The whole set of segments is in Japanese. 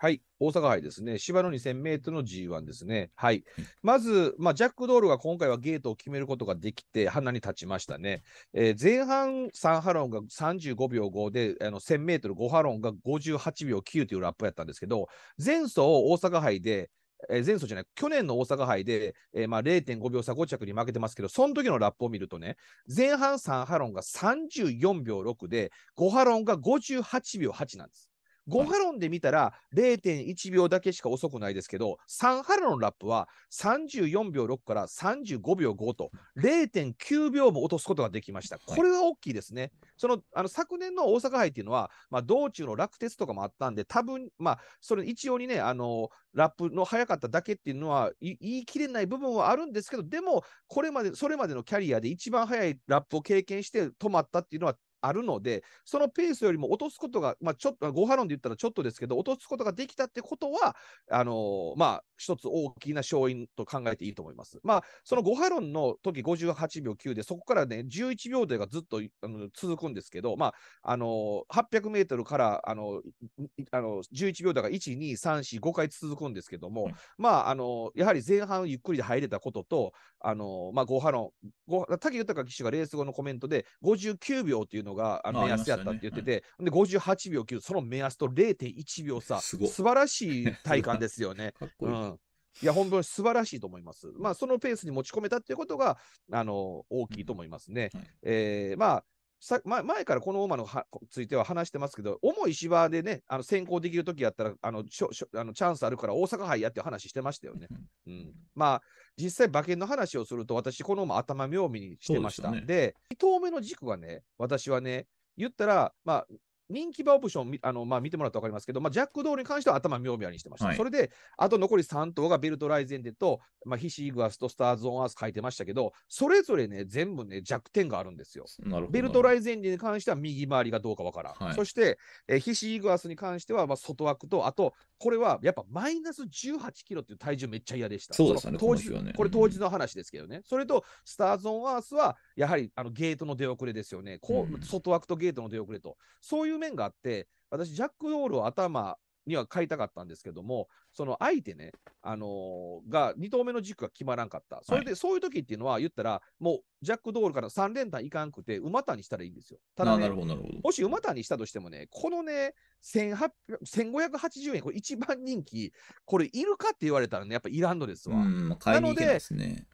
はい。大阪杯ですね。芝の2000メートルの G1 ですね。はい。まず、まあ、ジャック・ドールが今回はゲートを決めることができて、花に立ちましたね。えー、前半サンハロンが35秒5で、1000メートル5ハロンが58秒9というラップやったんですけど、前走大阪杯で、えー、前走じゃない、去年の大阪杯で、えー、まあ0.5秒差5着に負けてますけど、その時のラップを見るとね、前半サンハロンが34秒6で、5ハロンが58秒8なんです。5ハロンで見たら0.1秒だけしか遅くないですけど、3ハロンラップは34秒6から35秒5と0.9秒も落とすことができました。これは大きいですね。そのあの昨年の大阪杯っていうのは、まあ、道中の落鉄とかもあったんで、多分まあ、それ一応にね、あのラップの速かっただけっていうのは言い切れない部分はあるんですけど、でも、これまで、それまでのキャリアで一番速いラップを経験して止まったっていうのは、あるので、そのペースよりも落とすことが、まあ、ちょっと、ご波論で言ったらちょっとですけど、落とすことができたってことは、あのー、まあ、一つ大きな勝因と考えていいと思います。まあ、そのご波論の時58秒9で、そこからね、11秒台がずっとあの続くんですけど、まあ、あのー、800メートルから、あのー、あの11秒台が1、2、3、4、5回続くんですけども、うん、まあ、あのやはり前半ゆっくりで入れたことと、あのまあ、ご波論、ご竹豊騎手がレース後のコメントで、59秒っていうののがあの目安やったって言ってて、ね、で58秒9、その目安と0.1秒差、素晴らしい体感ですよね。いいうん、いや、本当に素晴らしいと思います。まあ、そのペースに持ち込めたっていうことが、あの、大きいと思いますね。うんはい、えー、まあ、さ前前からこの馬のはついては話してますけど、重い芝でね、あの先行できるときやったらあのしょしょあの、チャンスあるから大阪杯やって話してましたよね。うん、まあ、実際、馬券の話をすると、私、この馬、頭妙味にしてました。で,、ね、で、2目の軸はね、私はね、言ったら、まあ、人気馬オプション、あのまあ、見てもらったら分かりますけど、まあ、ジャック・ドールに関しては頭妙々にしてました。はい、それで、あと残り3頭がベルト・ライゼンデと、まあ、ヒシ・イグアスとスターズ・オン・アース書いてましたけど、それぞれね、全部ね、弱点があるんですよ。ベルト・ライゼンデに関しては右回りがどうか分からん。はい、そして、えヒシ・イグアスに関しては、まあ、外枠と、あと、これはやっぱマイナス18キロっていう体重めっちゃ嫌でした。そうですね、当時、ね、これ当時の話ですけどね。それと、スターズ・オン・アースは、やはりあのゲートの出遅れですよね、こう外枠とゲートの出遅れと、そういう面があって、私、ジャック・ドールを頭には買いたかったんですけども、その相手ね、あのー、が2投目の軸が決まらんかった。それで、そういう時っていうのは言ったら、もうジャックドールから3連単いかんくて、馬単にしたらいいんですよ。ただ、ね、もし馬単にしたとしてもね、このね、1580円、これ一番人気、これいるかって言われたらね、やっぱいらんのですわ。なので、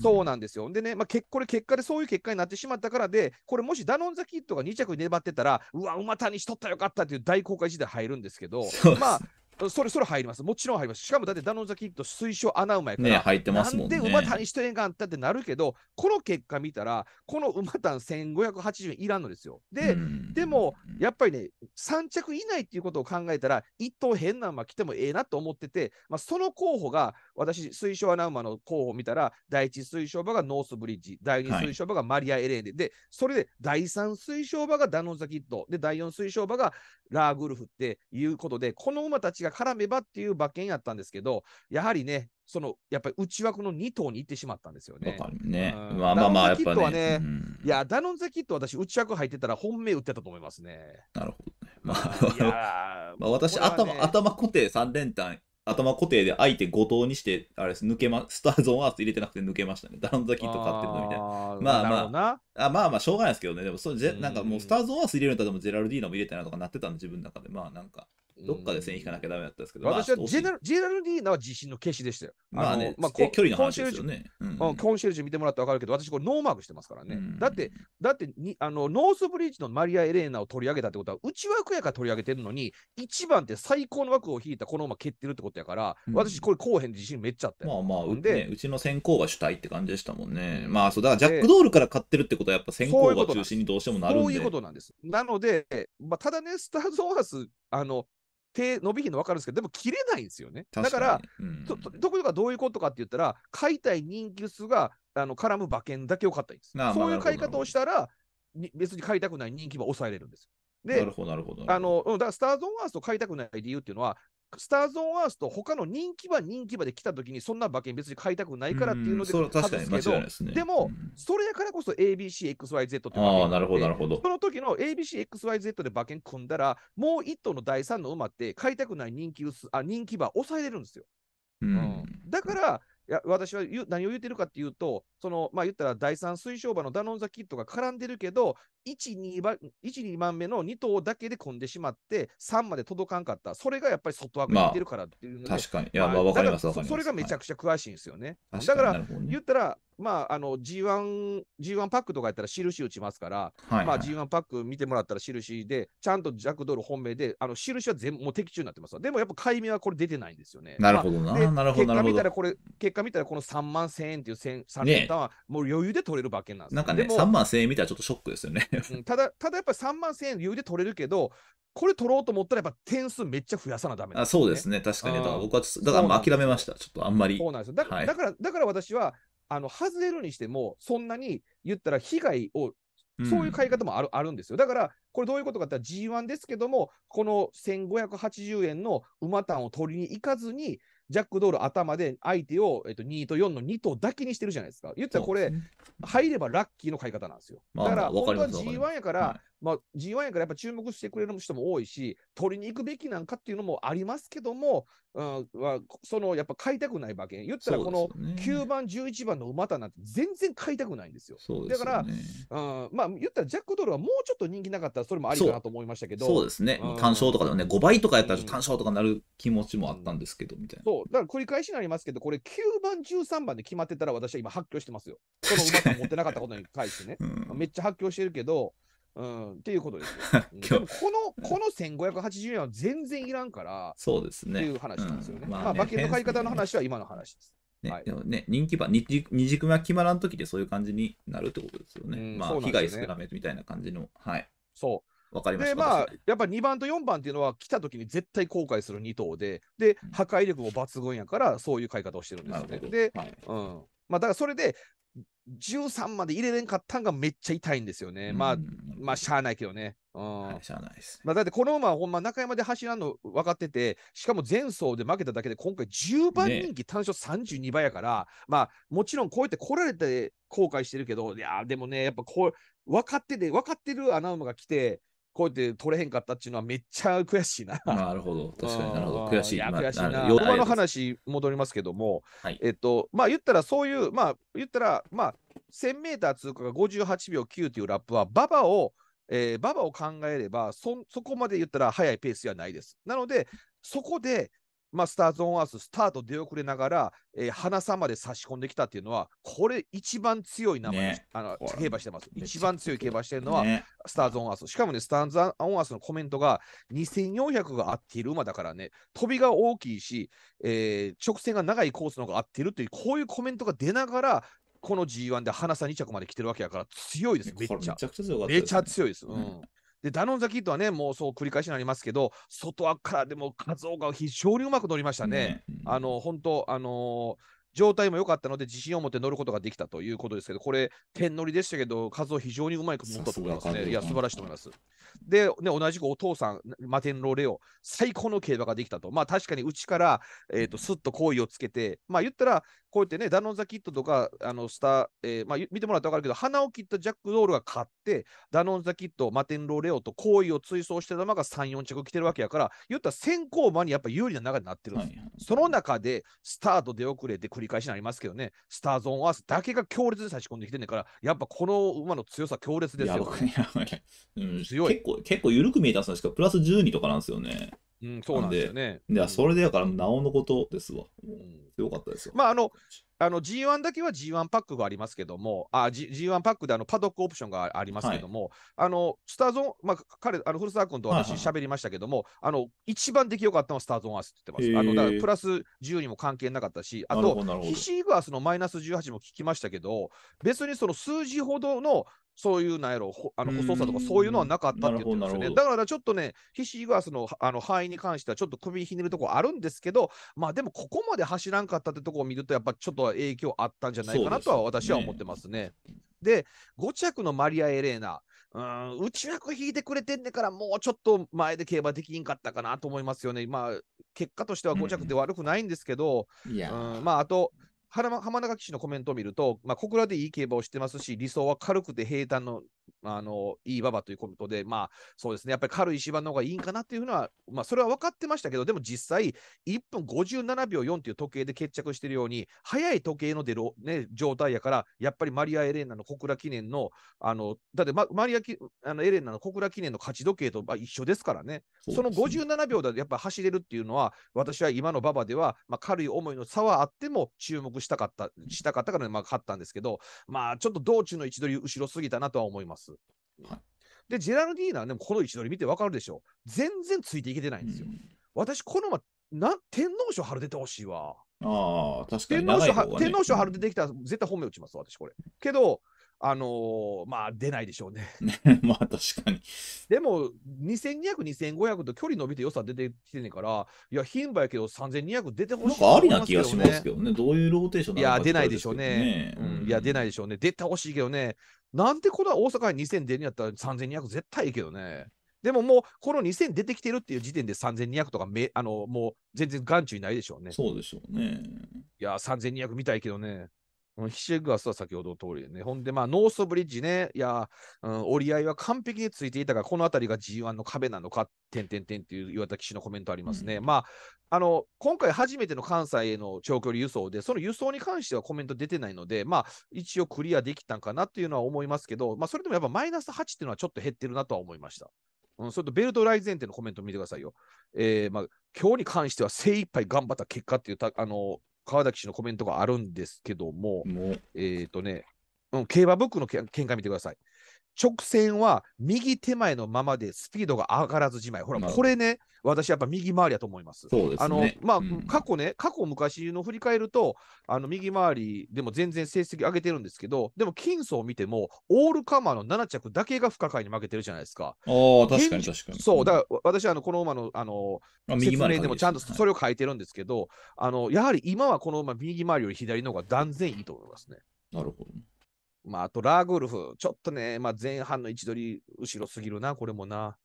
そうなんですよ。でね、まあ、けこれ結果でそういう結果になってしまったからで、これもしダノンザキッドが2着に粘ってたら、うわ、馬単にしとったらよかったっていう大公開時代入るんですけど、まあ、それ、それ入ります。もちろん入ります。しかもだってダノンザキッド推奨穴馬やから。ね、入ってますもんね。なんで馬単してんかんってなるけど、この結果見たら、この馬単1580円いらんのですよ。で、でも、やっぱりね、3着以内っていうことを考えたら、1頭変な馬来てもええなと思ってて、まあ、その候補が、私、推奨穴馬の候補を見たら、第1推奨馬がノースブリッジ、第2推奨馬がマリア・エレーンで、はい、で、それで第3推奨馬がダノンザキッド、で、第4推奨馬がラーグルフっていうことで、この馬たちがが絡めばっていう馬券やったんですけど、やはりね、そのやっぱり内枠の2頭に行ってしまったんですよね。ねうん、まあまあまあ、やっぱね。ねうん、いや、ダノンザキット私、内枠入ってたら本命打ってたと思いますね。なるほど、ね。まあ、まあ、私、頭、頭固定3連単頭固定で相手5頭にして、あれです、抜けま、スターゾーンアース入れてなくて抜けましたね。ダノンザキット買ってるのみたいな。まあまあ、あまあまあ、しょうがないですけどね。でもそれ、なんかもうスターゾーンアース入れるんだったら、ジェラルディーノも入れないとかなってたの、自分の中で。まあなんか、どっかで線引かなきゃダメだったんですけど、私はジェラジェラルディーナは自信の消しでしたよ。まあね、まあ、距離の話ですよね。コンシェルジュ見てもらったら分かるけど、私これノーマークしてますからね。うん、だって、だってにあの、ノースブリーチのマリア・エレーナを取り上げたってことは、内枠やから取り上げてるのに、一番って最高の枠を引いたこの馬蹴ってるってことやから、うん、私これこうへんで自信めっちゃあったまあまあ、う,、ね、うちの先行が主体って感じでしたもんね。まあそう、だからジャックドールから買ってるってことは、やっぱ先行が中心にどうしてもなるんで。そういうことなんです。なので、まあ、ただね、スターズ・オアス、あの、手伸びひんの分かるんですけど、でも切れないんですよね。かだから、うん、どとこがどういうことかって言ったら、買いたい人気数があの絡む馬券だけを買ったんです。そういう買い方をしたら、別に買いたくない人気は抑えれるんです。で、なるほど、だからスターズ・オン・アースと買いたくない理由っていうのは、スターズ・オン・アースと他の人気馬人気馬で来た時にそんな馬券別に買いたくないからっていうので確かに間違いないですね。でも、それやからこそ ABCXYZ ってああ、なるほど、なるほど。その時の ABCXYZ で馬券組んだら、もう1頭の第3の馬って買いたくない人気あ人気馬抑えれるんですよ。うん、だから、いや私は何を言ってるかっていうと、そのまあ、言ったら第三水晶場のダノンザキットが絡んでるけど、1、2, 番2番目の2頭だけで混んでしまって、3まで届かんかった、それがやっぱり外枠に出ってるからっていうので、まあ、確かに、いや、まあ、分かります、それがめちゃくちゃ詳しいんですよね。はい、だから、言ったら、まあ、あの G1、G1 パックとかやったら印打ちますから、はいはい、まあ、G1 パック見てもらったら印で、ちゃんとジャックドール本命で、あの印は全もう的中になってますでもやっぱ買い目はこれ出てないんですよね。なるほどな、まあ、なるほど結果見たらこれ、結果見たらこの3万1000円っていう3連単はもう余裕で取れる馬券なんです、ね、なんかね、3万1000円見たらちょっとショックですよねうん、ただ、ただやっぱり3万1000円余裕で取れるけど、これ取ろうと思ったらやっぱ点数めっちゃ増やさなダメ、ね、あそうですね、確かに。だから僕はだから諦めました。ちょっとあんまり。そうなんですだはい、だから、だから私はあの外れるにしても、そんなに言ったら被害を、そういう買い方もあるうん、あるんですよ。だから、これどういうことかって G1 ですけども、この1580円の馬単を取りに行かずに、ジャックドール頭で相手を、えっと、2と4の2頭だけにしてるじゃないですか。言ったらこれ、入ればラッキーの買い方なんですよ。だから、本当は G1 やから、まあ、G1 やからやっぱ注目してくれる人も多いし、取りに行くべきなんかっていうのもありますけども、うん、そのやっぱ買いたくない馬券、言ったらこの9番、11番の馬だなんて全然買いたくないんですよ。すよね、だから、うん、まあ、言ったらジャック・ドールはもうちょっと人気なかったら、それもありかなと思いましたけど、そうですね、単勝とかでもね、5倍とかやったら単勝とかなる気持ちもあったんですけど、みたいな。そう、だから繰り返しになりますけど、これ、9番、13番で決まってたら、私は今、発狂してますよ。この馬さん持ってなかったことに対してね、めっちゃ発狂してるけど。うん、っていうことです 今日このこの1580円は全然いらんから、そうですね。っていう話なんですよね。うん、まあ、ね、まあ、馬券の買い方の話は今の話です。ね、はい、でもね、人気馬、二軸が決まらんときでそういう感じになるってことですよね。まあ、ね、被害少なめみたいな感じの。はい。そう。わかりました。で、まあ、やっぱ2番と4番っていうのは来た時に絶対後悔する2頭で、で、破壊力も抜群やから、そういう買い方をしてるんですよね。で、はい、うん。まあ、だからそれで、13まで入れれんかったんがめっちゃ痛いんですよね。まあ、まあ、しゃあないけどね。うん。はい、しゃあないです、ね、まあ、だってこの馬はほんま中山で走らんの分かってて、しかも前走で負けただけで今回10番人気単勝32倍やから、ね、まあ、もちろんこうやって来られて後悔してるけど、いや、でもね、やっぱこう、分かってて、分かってる穴馬が来て、こうやって取れへんかったっていうのはめっちゃ悔しいな。なるほど、確かになるほど、悔しい。い悔しいな。今の話戻りますけども、はい、えっと、まあ言ったらそういう、まあ言ったら、まあ1000メーター通過が58秒9ていうラップは、馬場を、えー、馬場を考えればそ、そこまで言ったら速いペースではないです。なので、そこでまあ、スターズ・オン・アース、スタート出遅れながら、えー、花さまで差し込んできたっていうのは、これ一番強い名前、ね、あの競馬してます。一番強い競馬してるのは、スターズ・オン・アース。しかもね、スターズ・オン・アースのコメントが、2400が合っている馬だからね、飛びが大きいし、えー、直線が長いコースの方が合っているという、こういうコメントが出ながら、この G1 で花さ2着まで来てるわけやから、強いです、めっちゃ。めちゃくちゃ強かった、ね、めちゃ強いです。うんで、ダノンザキッドはね、もうそう繰り返しになりますけど、外からでも数が非常にうまく乗りましたね。うん、あの、本当あのー状態も良かったので自信を持って乗ることができたということですけど、これ、点乗りでしたけど、数を非常にうまいこと乗ったと思いますね。いや、素晴らしいと思います。で、ね、同じくお父さん、マテンローレオ、最高の競馬ができたと。まあ、確かにうちから、えーと、とすっと好意をつけて、まあ、言ったら、こうやってね、ダノン・ザ・キットとか、あのスター、えー、まあ、見てもらったら分かるけど、花を切ったジャック・ドールが勝って、ダノン・ザ・キット、マテンローレオと好意を追走してたまが3、4着来てるわけやから、言ったら先行馬にやっぱ有利な流れになってるんです。はい、その中で、スタート出遅れて繰りり返しになりますけどね、スターズ・オン・アースだけが強烈に差し込んできてんねんから、やっぱこの馬の強さ、強烈ですよ。うん、強い結構、結構緩く見えたんですけど、プラス12とかなんですよね。うん、そうなんですよね。で、それでだから、なおのことですわ。うん、強かったですよ。まあ、あの、あの G1 だけは G1 パックがありますけども、G、1パックであのパドックオプションがありますけども、はい、あのスターゾーン、まあ、彼、あの古澤君と私、喋りましたけども、はいはい、あの一番出来よかったのはスターゾーンアースって言ってます。あのだからプラス10にも関係なかったし、あと、ヒシーグアスのマイナス18も聞きましたけど、別にその数字ほどのそういうなんやろ、あの細さとかそういうのはなかったって言ってますよね。だからちょっとね、ヒシーグアスのあの範囲に関してはちょっと首ひねるところあるんですけど、まあでもここまで走らんかったってところを見ると、やっぱちょっとは影響あったんじゃないかなとは私は思ってますね。ですねで、5着のマリア・エレーナ、うん、内枠引いてくれてんねから、もうちょっと前で競馬できんかったかなと思いますよね。まあ、結果としては5着で悪くないんですけど、うん、うん、まあ、あと、浜中騎士のコメントを見ると、まあ、小倉でいい競馬をしてますし、理想は軽くて平坦のあのいい馬場ということで、まあ、そうですね、やっぱり軽い芝の方がいいんかなっていうのは、まあ、それは分かってましたけど、でも実際、1分57秒4という時計で決着しているように、早い時計の出る、ね、状態やから、やっぱりマリア・エレンナの小倉記念の、あのだって、ま、マリアあのエレンナの小倉記念の勝ち時計と、まあ、一緒ですからね、その57秒でやっぱ走れるっていうのは、私は今の馬場では、まあ、軽い思いの差はあっても注目したかった、したかったから、まあ、勝ったんですけど、まあ、ちょっと道中の位置取り後ろすぎたなとは思います。。はい、で、ジェラルディーナはでもこの位置取り見てわかるでしょう。全然ついていけてないんですよ。うん、私、このま、な天皇賞春出てほしいわ。ああ、確かに、ね、天皇賞春出てきたら絶対本命打ちます、私これ。けど、あのー、まあ出ないでしょうね。まあ確かに。でも2200、2500と距離伸びて良さ出てきてねから、いや、牝馬やけど3200出てほしい、ね、なんかありな気がしますけどね、どういうローテーションなのか、いや、出ないでしょうね。うん、いや、出ないでしょうね。出てほしいけどね、なんでこの大阪に2000出るんやったら3200絶対いいけどね。でももう、この2000出てきてるっていう時点で3200とかめ、あの、もう全然眼中にないでしょうね。そうでしょうね。いや、3200見たいけどね。ヒシェグアスは先ほどの通りでね。ほんで、まあ、ノースブリッジね、いや、うん、折り合いは完璧についていたが、この辺りが G1 の壁なのか、てんてんてんっていう岩田騎手のコメントありますね。うん、まあ、あの、今回初めての関西への長距離輸送で、その輸送に関してはコメント出てないので、まあ、一応クリアできたんかなっていうのは思いますけど、まあ、それでもやっぱマイナス8っていうのはちょっと減ってるなとは思いました。うん、それとベルトライゼンテのコメント見てくださいよ。えー、まあ、今日に関しては精一杯頑張った結果っていうた、あの、川崎氏のコメントがあるんですけども、もえっ、ー、とね、うん、競馬ブックの見解見てください。直線は右手前のままでスピードが上がらずじまい。ほら、これね、私やっぱ右回りだと思います。すね、あの、まあ、うん、過去ね、過去昔の振り返ると、あの、右回りでも全然成績上げてるんですけど、でも、金層を見ても、オールカマーの7着だけが不可解に負けてるじゃないですか。ああ、確かに確かに。そう、だから私はあの、この馬の、あの、説明でもちゃんとそれを書いてるんですけど、はい、あの、やはり今はこの馬、右回りより左の方が断然いいと思いますね。なるほど、ね。まあ、あとラーグルフ、ちょっとね、まあ、前半の位置取り後ろすぎるな、これもな。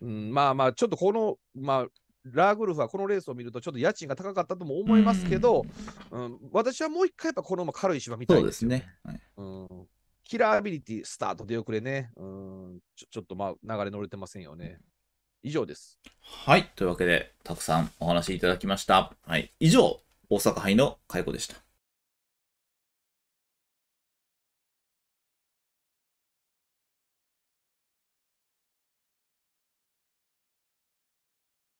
うん、まあまあ、ちょっとこの、まあ、ラーグルフはこのレースを見ると、ちょっと家賃が高かったとも思いますけど、うん、うん、私はもう一回、やっぱこのまま軽い芝見たいですね、はい、うん。キラーアビリティ、スタート出遅れね、うんちょ、ちょっとまあ流れ乗れてませんよね。以上です。はい、というわけで、たくさんお話いただきました。はい、以上、大阪杯の解雇でした。